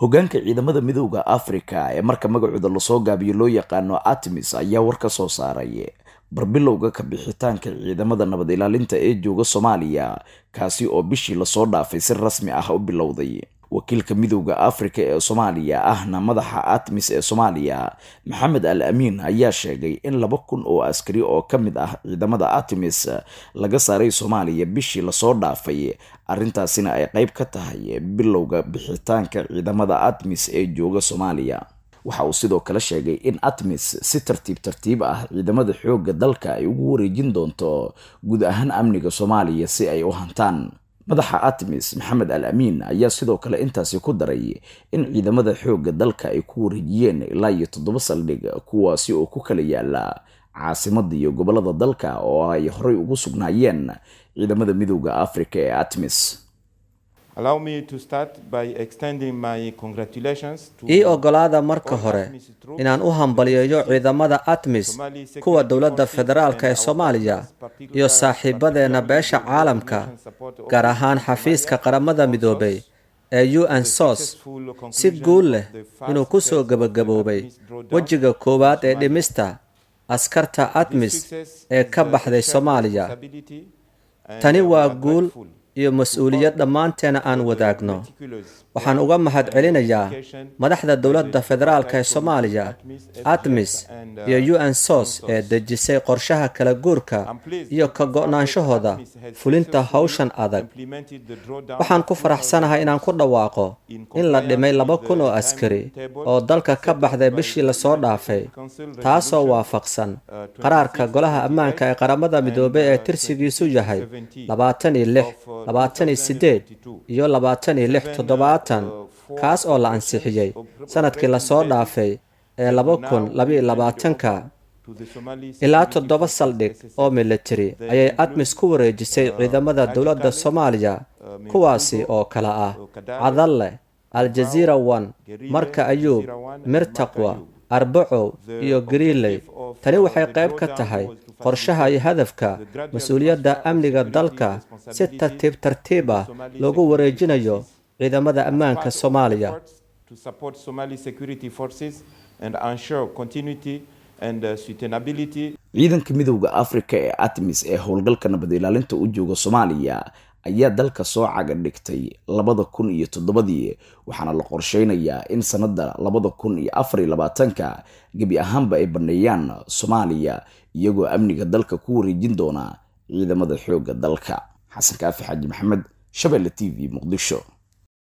hoggaanka ciidamada midooda afrika ee marka magacooda lasoo gaabiyo loo yaqaano artemis ayaa war ka soo saaray barbilowga ka bixitaanka ciidamada nabad ilaalinta ee jooga soomaaliya kaasi oo bishii lasoo dhaafay si rasmi ah u bilowday wakiilka midowda afrika ee soomaaliya ahna madaxa atmis ee soomaaliya maxamed al amiin ayaa sheegay in laba kun oo askari oo ka mid ah ciidamada atmis laga saaray soomaaliya bishii lasoo dhaafay arrintaasina ay qayb ka tahay bilowga bixitaanka ciidamada atmis ee jooga soomaaliya waxa uu sidoo kale sheegay in atmis si tartiib tartiib ah ciidamada xoogga dalka ay ugu wareejin doonto guud ahaan amniga soomaaliya si ay u hantaan madaxa atmis maxamed al amiin ayaa sidoo kale intaasi ku daray in ciidamada xoogga dalka ay ku wareejiyeen ilaa iyo toddoba saldhig kuwaasi oo ku kala yaala caasimada iyo gobollada dalka oo ay horey ugu sugnaayeen ciidamada midooda afrika ee artemis ii ogolaada marka hore inaan u hambalyeeyo ciidamada atmis kuwa dowladda federaalka ee soomaaliya iyo saaxiibadeenna beesha caalamka gaar ahaan xafiiska qaramada midoobay ee u n sos si guul leh inuu ku soo gebagaboobay wejiga koowaad ee dhimista askarta atmis ee ka baxday soomaaliya tani waa guul iyo mas-uuliyad dhammaanteena aan wadaagno waxaan uga mahad celinayaa madaxda dowladda federaalk ee soomaaliya admis iyo u n sos ee dejisay qorshaha kala guurka iyo ka go-naanshahooda fulinta howshan adag waxaan ku faraxsanahay inaan ku dhawaaqo in la dhimay laba kun oo askari oo dalka ka baxday bishii lasoo dhaafay taasoo waafaqsan qaraarka golaha ammaanka ee qaramada midoobay ee tirsigiisu yahay labaatan iyo lix labaatan iyo sideed iyo labaatan iyo lix toddobaad labaatan kaas oo la ansixiyey sanadkii lasoo dhaafay ee laba kun labaiyo labaatanka ilaa toddoba saldhig oo militari ayay admis ku wareejisay ciidamada dowladda soomaaliya kuwaasi oo kale ah cadalle aljaziira one marka ayuub mirtaqwa arbacow iyo greenley tani waxay qayb ka tahay qorshaha iyo hadafka mas-uuliyadda amniga dalka si tartiib tartiib ah loogu wareejinayo ciidamada ammaanka soomaaliya ciidanka midowda afrika ee artemis ee howlgalka nabad ilaalinta u jooga soomaaliya ayaa dalka soo caga dhigtay labada kun iyo toddobadii waxaana la qorsheynayaa in sanada labada kun iyo afar iyo labaatanka gebi ahaanba ay banneeyaan soomaaliya iyagoo amniga dalka ku wareejin doona ciidamada xooga dalka xasan kaafi xaaji maxamed shabeelle t v muqdisho